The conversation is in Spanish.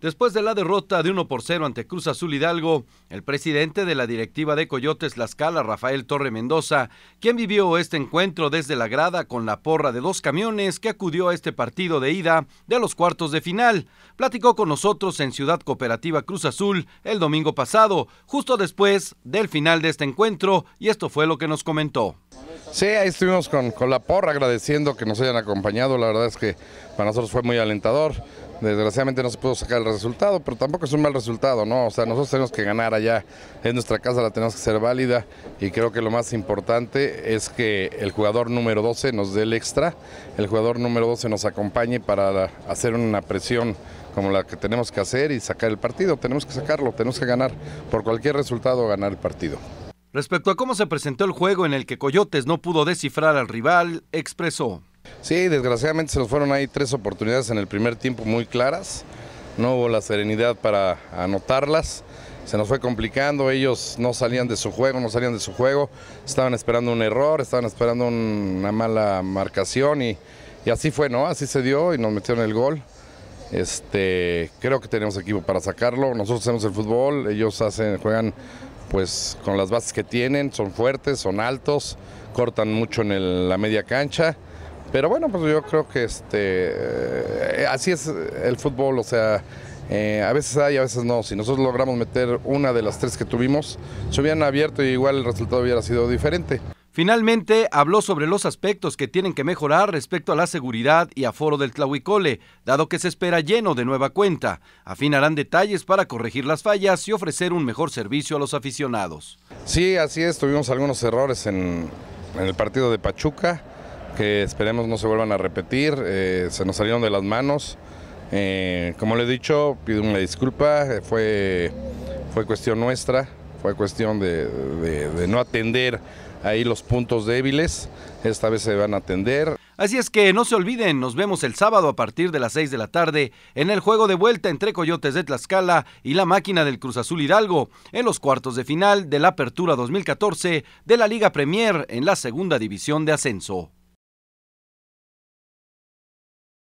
Después de la derrota de 1 por 0 ante Cruz Azul Hidalgo, el presidente de la directiva de Coyotes escala Rafael Torre Mendoza, quien vivió este encuentro desde la grada con la porra de dos camiones que acudió a este partido de ida de los cuartos de final, platicó con nosotros en Ciudad Cooperativa Cruz Azul el domingo pasado, justo después del final de este encuentro, y esto fue lo que nos comentó. Sí, ahí estuvimos con, la porra agradeciendo que nos hayan acompañado, la verdad es que para nosotros fue muy alentador, desgraciadamente no se pudo sacar el resultado, pero tampoco es un mal resultado, ¿no? O sea, nosotros tenemos que ganar allá, en nuestra casa la tenemos que ser válida y creo que lo más importante es que el jugador número 12 nos dé el extra, el jugador número 12 nos acompañe para hacer una presión como la que tenemos que hacer y sacar el partido, tenemos que sacarlo, tenemos que ganar, por cualquier resultado ganar el partido. Respecto a cómo se presentó el juego en el que Coyotes no pudo descifrar al rival, expresó. Sí, desgraciadamente se nos fueron ahí tres oportunidades en el primer tiempo muy claras. No hubo la serenidad para anotarlas. Se nos fue complicando, ellos no salían de su juego, no salían de su juego. Estaban esperando un error, estaban esperando una mala marcación y, y así fue, ¿no? Así se dio y nos metieron el gol. Este, creo que tenemos equipo para sacarlo. Nosotros hacemos el fútbol, ellos hacen, juegan pues con las bases que tienen, son fuertes, son altos, cortan mucho en la media cancha. Pero bueno, pues yo creo que este, eh, así es el fútbol, o sea, eh, a veces hay, a veces no. Si nosotros logramos meter una de las tres que tuvimos, se hubieran abierto y igual el resultado hubiera sido diferente. Finalmente, habló sobre los aspectos que tienen que mejorar respecto a la seguridad y aforo del Tlahuicole, dado que se espera lleno de nueva cuenta. Afinarán detalles para corregir las fallas y ofrecer un mejor servicio a los aficionados. Sí, así es, tuvimos algunos errores en, el partido de Pachuca, que esperemos no se vuelvan a repetir, eh, se nos salieron de las manos. Eh, como le he dicho, pido una disculpa, fue, cuestión nuestra, fue cuestión de no atender ahí los puntos débiles, esta vez se van a atender. Así es que no se olviden, nos vemos el sábado a partir de las 6 de la tarde en el juego de vuelta entre Coyotes de Tlaxcala y la máquina del Cruz Azul Hidalgo, en los cuartos de final de la Apertura 2014 de la Liga Premier en la segunda división de ascenso.